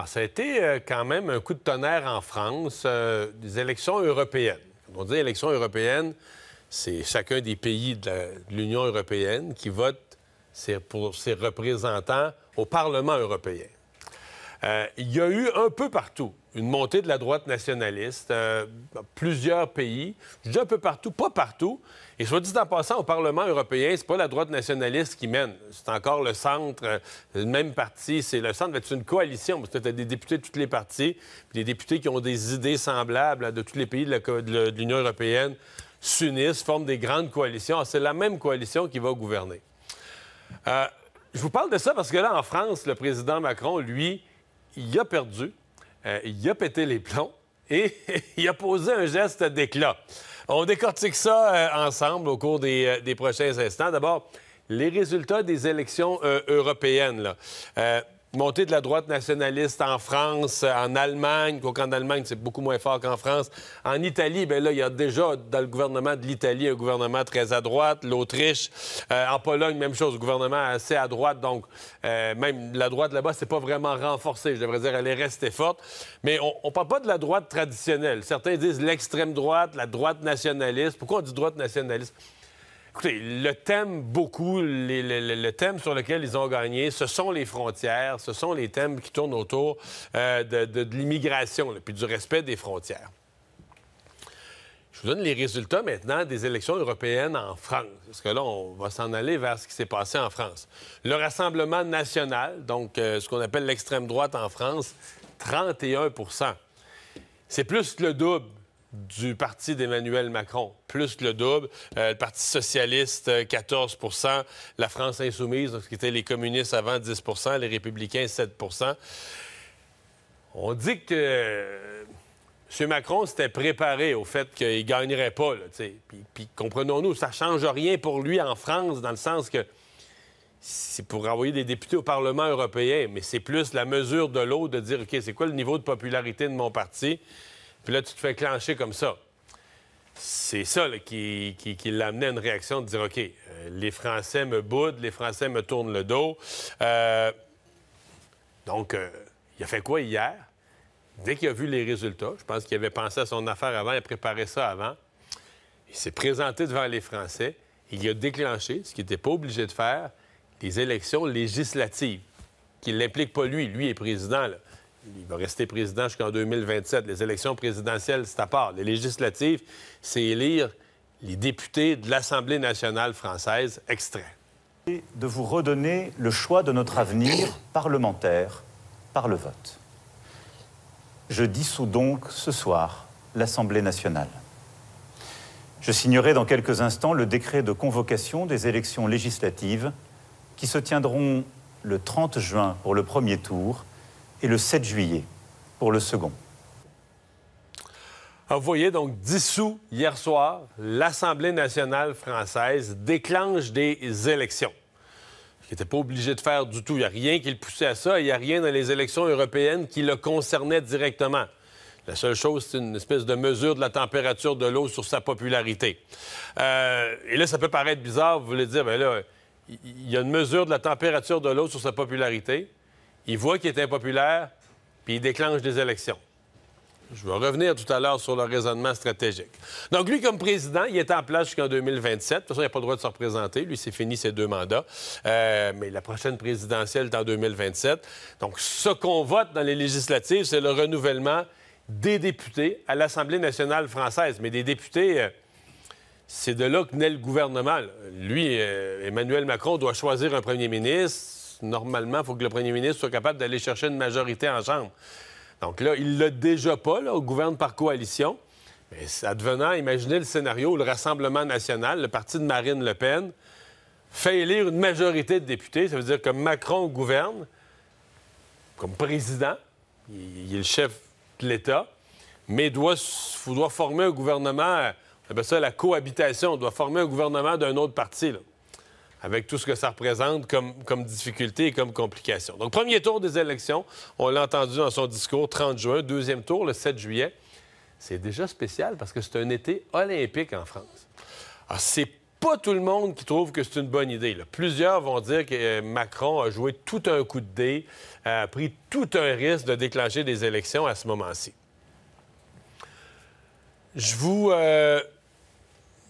Alors, ah, ça a été euh, quand même un coup de tonnerre en France, euh, des élections européennes. Quand on dit élections européennes, c'est chacun des pays de l'Union européenne qui vote pour ses représentants au Parlement européen. Euh, il y a eu un peu partout une montée de la droite nationaliste, euh, plusieurs pays, je dis un peu partout, pas partout. Et soit dit en passant, au Parlement européen, c'est pas la droite nationaliste qui mène, c'est encore le centre, euh, le même parti, c'est le centre, c'est une coalition, parce que des députés de toutes les parties, puis des députés qui ont des idées semblables de tous les pays de l'Union européenne s'unissent, forment des grandes coalitions. Ah, c'est la même coalition qui va gouverner. Euh, je vous parle de ça parce que là, en France, le président Macron, lui, il a perdu. Euh, il a pété les plombs et il a posé un geste d'éclat. On décortique ça euh, ensemble au cours euh, des, prochains instants. D'abord, les résultats des élections européennes montée de la droite nationaliste en France, euh, en Allemagne, qu'en Allemagne, c'est beaucoup moins fort qu'en France. En Italie, bien là, il y a déjà dans le gouvernement de l'Italie un gouvernement très à droite, l'Autriche. Euh, en Pologne, même chose, gouvernement assez à droite. Donc, euh, même la droite là-bas, c'est pas vraiment renforcé. Je devrais dire, elle est restée forte. Mais on, ne parle pas de la droite traditionnelle. Certains disent l'extrême droite, la droite nationaliste. Pourquoi on dit droite nationaliste? Écoutez, le thème beaucoup, le, thème sur lequel ils ont gagné, ce sont les frontières, ce sont les thèmes qui tournent autour euh, de, l'immigration, puis du respect des frontières. Je vous donne les résultats maintenant des élections européennes en France. Parce que là, on va s'en aller vers ce qui s'est passé en France. Le Rassemblement national, donc euh, ce qu'on appelle l'extrême droite en France, 31 C'est plus le double du parti d'Emmanuel Macron, plus que le double. Euh, le Parti socialiste, 14 euh, La France insoumise, ce qui étaient les communistes avant, 10 Les républicains, 7 On dit que euh, M. Macron s'était préparé au fait qu'il ne gagnerait pas. puis, comprenons-nous, ça ne change rien pour lui en France, dans le sens que c'est pour envoyer des députés au Parlement européen, mais c'est plus la mesure de l'eau de dire, OK, c'est quoi le niveau de popularité de mon parti? Puis là, tu te fais clencher comme ça. C'est ça qui, qui, à une réaction de dire OK, euh, les Français me boudent, les Français me tournent le dos. Euh, donc, euh, il a fait quoi hier? Dès qu'il a vu les résultats, je pense qu'il avait pensé à son affaire avant, il a préparé ça avant. Il s'est présenté devant les Français. Il a déclenché, ce qu'il n'était pas obligé de faire, les élections législatives, qui ne pas lui. Lui est président. Là il va rester président jusqu'en 2027. Les élections présidentielles, c'est à part. Les législatives, c'est élire les députés de l'Assemblée nationale française extrait. De vous redonner le choix de notre avenir parlementaire par le vote. Je dissous donc ce soir l'Assemblée nationale. Je signerai dans quelques instants le décret de convocation des élections législatives qui se tiendront le 30 juin pour le premier tour et le 7 juillet pour le second. Alors, vous voyez donc dissous hier soir, l'Assemblée nationale française déclenche des élections. Ce n'était pas obligé de faire du tout. Il n'y a rien qui le poussait à ça. Il n'y a rien dans les élections européennes qui le concernait directement. La seule chose, c'est une espèce de mesure de la température de l'eau sur sa popularité. Euh, et là, ça peut paraître bizarre. Vous voulez dire, bien là, il y a une mesure de la température de l'eau sur sa popularité il voit qu'il est impopulaire, puis il déclenche des élections. Je vais revenir tout à l'heure sur le raisonnement stratégique. Donc, lui, comme président, il est en place jusqu'en 2027. De toute façon, il n'a pas le droit de se représenter. Lui, c'est fini ses deux mandats. Euh, mais la prochaine présidentielle est en 2027. Donc, ce qu'on vote dans les législatives, c'est le renouvellement des députés à l'Assemblée nationale française. Mais des députés, euh, c'est de là que naît le gouvernement. Lui, euh, Emmanuel Macron, doit choisir un premier ministre normalement, il faut que le premier ministre soit capable d'aller chercher une majorité en Chambre. Donc là, il ne l'a déjà pas, là, au gouverne par coalition. Mais advenant, imaginez le scénario où le Rassemblement national, le parti de Marine Le Pen, fait élire une majorité de députés. Ça veut dire que Macron gouverne comme président, il est le chef de l'État, mais doit, doit former un gouvernement, on appelle ça la cohabitation, doit former un gouvernement d'un autre parti. Là avec tout ce que ça représente comme, difficulté et comme complication. Donc, premier tour des élections, on l'a entendu dans son discours, 30 juin. Deuxième tour, le 7 juillet. C'est déjà spécial parce que c'est un été olympique en France. Alors, c'est pas tout le monde qui trouve que c'est une bonne idée. Plusieurs vont dire que euh, Macron a joué tout un coup de dé, a pris tout un risque de déclencher des élections à ce moment-ci. Je vous... Euh,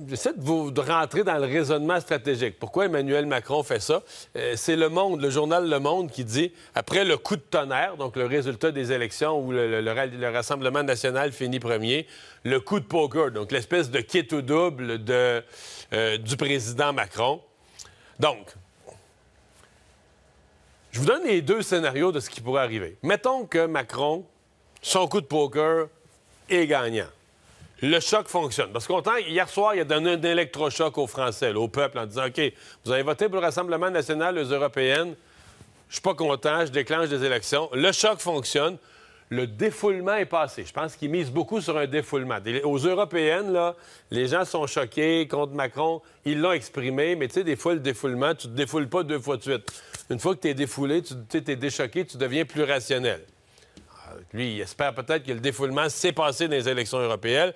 J'essaie de, de, rentrer dans le raisonnement stratégique. Pourquoi Emmanuel Macron fait ça? Euh, c'est Le Monde, le journal Le Monde, qui dit, après le coup de tonnerre, donc le résultat des élections où le, Rassemblement national finit premier, le coup de poker, donc l'espèce de quête au double euh, du président Macron. Donc, je vous donne les deux scénarios de ce qui pourrait arriver. Mettons que Macron, son coup de poker est gagnant le choc fonctionne. Parce qu'on hier soir, il a donné un électrochoc aux Français, au peuple, en disant OK, vous avez voté pour le Rassemblement national, aux européennes, je suis pas content, je déclenche des élections. Le choc fonctionne. Le défoulement est passé. Je pense qu'ils misent beaucoup sur un défoulement. Aux européennes, là, les gens sont choqués contre Macron. Ils l'ont exprimé, mais tu sais, des fois, le défoulement, tu te défoules pas deux fois de suite. Une fois que tu es défoulé, tu es déchoqué, tu deviens plus rationnel. Lui, il espère peut-être que le défoulement s'est passé dans les élections européennes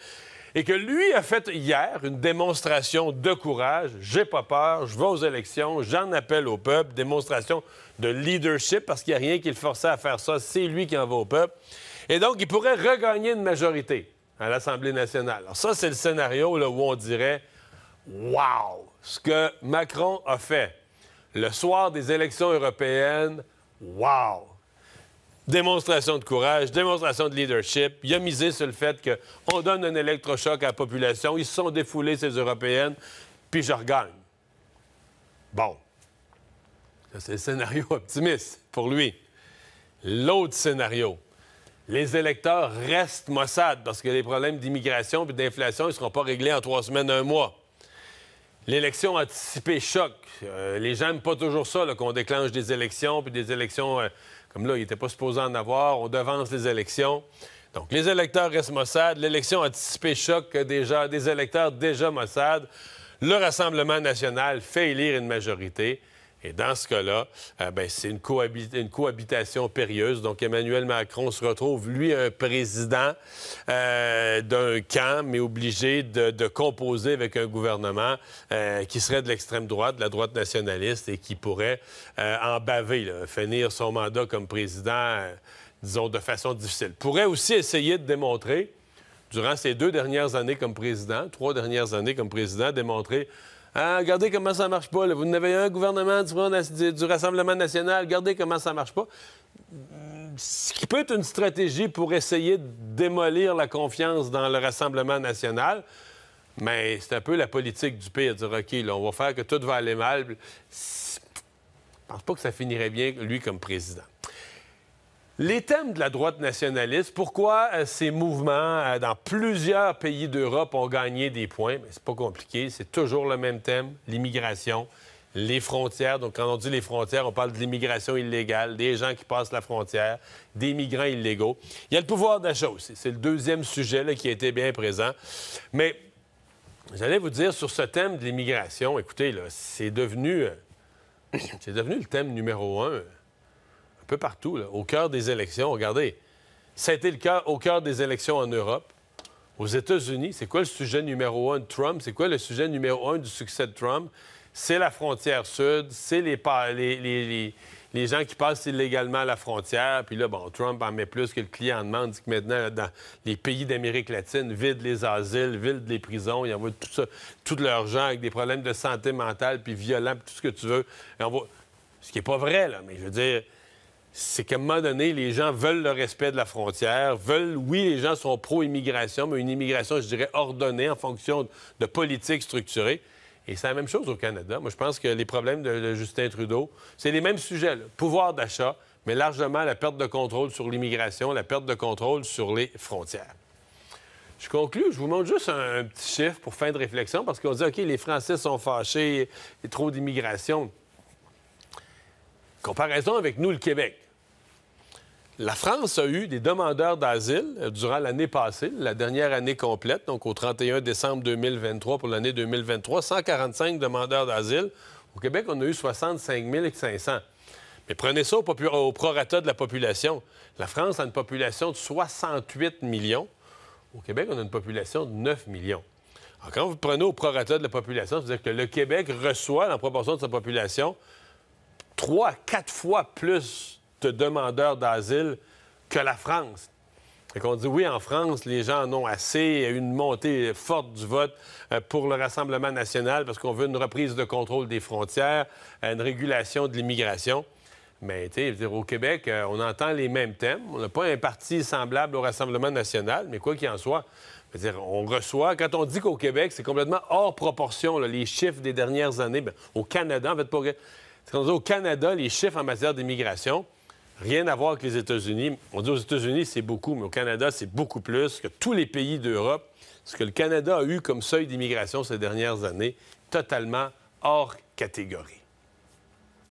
et que lui a fait hier une démonstration de courage. J'ai pas peur, je vais aux élections, j'en appelle au peuple. Démonstration de leadership parce qu'il n'y a rien qui le forçait à faire ça. C'est lui qui en va au peuple. Et donc, il pourrait regagner une majorité à l'Assemblée nationale. Alors, ça, c'est le scénario où on dirait Wow! Ce que Macron a fait le soir des élections européennes, wow! Démonstration de courage, démonstration de leadership. Il a misé sur le fait qu'on donne un électrochoc à la population. Ils se sont défoulés, ces Européennes, puis je regagne. Bon. C'est le scénario optimiste pour lui. L'autre scénario, les électeurs restent Mossad parce que les problèmes d'immigration et d'inflation ne seront pas réglés en trois semaines, un mois. L'élection anticipée choc. Euh, les gens n'aiment pas toujours ça, qu'on déclenche des élections, puis des élections euh, comme là, il n'était pas supposé en avoir. On devance les élections. Donc, les électeurs restent Mossad. L'élection anticipée choc déjà, des électeurs déjà Mossad. Le Rassemblement national fait élire une majorité. Et dans ce cas-là, euh, ben, c'est une, cohabitation périlleuse. Donc, Emmanuel Macron se retrouve, lui, un président euh, d'un camp, mais obligé de, composer avec un gouvernement euh, qui serait de l'extrême droite, de la droite nationaliste, et qui pourrait en baver, finir son mandat comme président, disons, de façon difficile. Pourrait aussi essayer de démontrer, durant ses deux dernières années comme président, trois dernières années comme président, démontrer Hein, regardez comment ça marche pas. Vous n'avez un gouvernement du, Rassemblement national. Regardez comment ça marche pas. Ce qui peut être une stratégie pour essayer de démolir la confiance dans le Rassemblement national. Mais c'est un peu la politique du pire, dire OK, là, on va faire que tout va aller mal. Je pense pas que ça finirait bien, lui, comme président. Les thèmes de la droite nationaliste, pourquoi euh, ces mouvements euh, dans plusieurs pays d'Europe ont gagné des points? Ben, c'est pas compliqué, c'est toujours le même thème, l'immigration, les frontières. Donc, quand on dit les frontières, on parle de l'immigration illégale, des gens qui passent la frontière, des migrants illégaux. Il y a le pouvoir d'achat aussi. C'est le deuxième sujet qui a été bien présent. Mais j'allais vous dire sur ce thème de l'immigration, écoutez, c'est devenu, euh, c'est devenu le thème numéro un peu partout, au cœur des élections. Regardez, ça a été le cas au cœur des élections en Europe. Aux États-Unis, c'est quoi le sujet numéro un de Trump? C'est quoi le sujet numéro un du succès de Trump? C'est la frontière sud, c'est les, les, les, gens qui passent illégalement à la frontière. Puis là, bon, Trump en met plus que le client en demande. dit que maintenant, dans les pays d'Amérique latine, vide les asiles, vide les prisons. Ils envoient tout ça, tout leurs gens avec des problèmes de santé mentale, puis violents, puis tout ce que tu veux. on Ce qui n'est pas vrai, là, mais je veux dire, c'est qu'à un moment donné, les gens veulent le respect de la frontière, veulent, oui, les gens sont pro-immigration, mais une immigration, je dirais, ordonnée en fonction de politiques structurées. Et c'est la même chose au Canada. Moi, je pense que les problèmes de Justin Trudeau, c'est les mêmes sujets. Pouvoir d'achat, mais largement la perte de contrôle sur l'immigration, la perte de contrôle sur les frontières. Je conclue, je vous montre juste un, petit chiffre pour fin de réflexion, parce qu'on dit, OK, les Français sont fâchés, il y a trop d'immigration. Comparaison avec nous, le Québec. La France a eu des demandeurs d'asile euh, durant l'année passée, la dernière année complète, donc au 31 décembre 2023 pour l'année 2023, 145 demandeurs d'asile. Au Québec, on a eu 65 500. Mais prenez ça au, prorata de la population. La France a une population de 68 millions. Au Québec, on a une population de 9 millions. Alors, quand vous prenez au prorata de la population, c'est-à-dire que le Québec reçoit, en proportion de sa population, trois, quatre fois plus de demandeurs d'asile que la France. et qu'on dit oui, en France, les gens en ont assez. Il y a eu une montée forte du vote euh, pour le Rassemblement national parce qu'on veut une reprise de contrôle des frontières, une régulation de l'immigration. Mais tu sais, au Québec, euh, on entend les mêmes thèmes. On n'a pas un parti semblable au Rassemblement national, mais quoi qu'il en soit, on reçoit. Quand on dit qu'au Québec, c'est complètement hors proportion, les chiffres des dernières années. Ben, au Canada, en fait, pour au Canada, les chiffres en matière d'immigration, rien à voir avec les États-Unis. On dit aux États-Unis, c'est beaucoup, mais au Canada, c'est beaucoup plus que tous les pays d'Europe. Ce que le Canada a eu comme seuil d'immigration ces dernières années, totalement hors catégorie.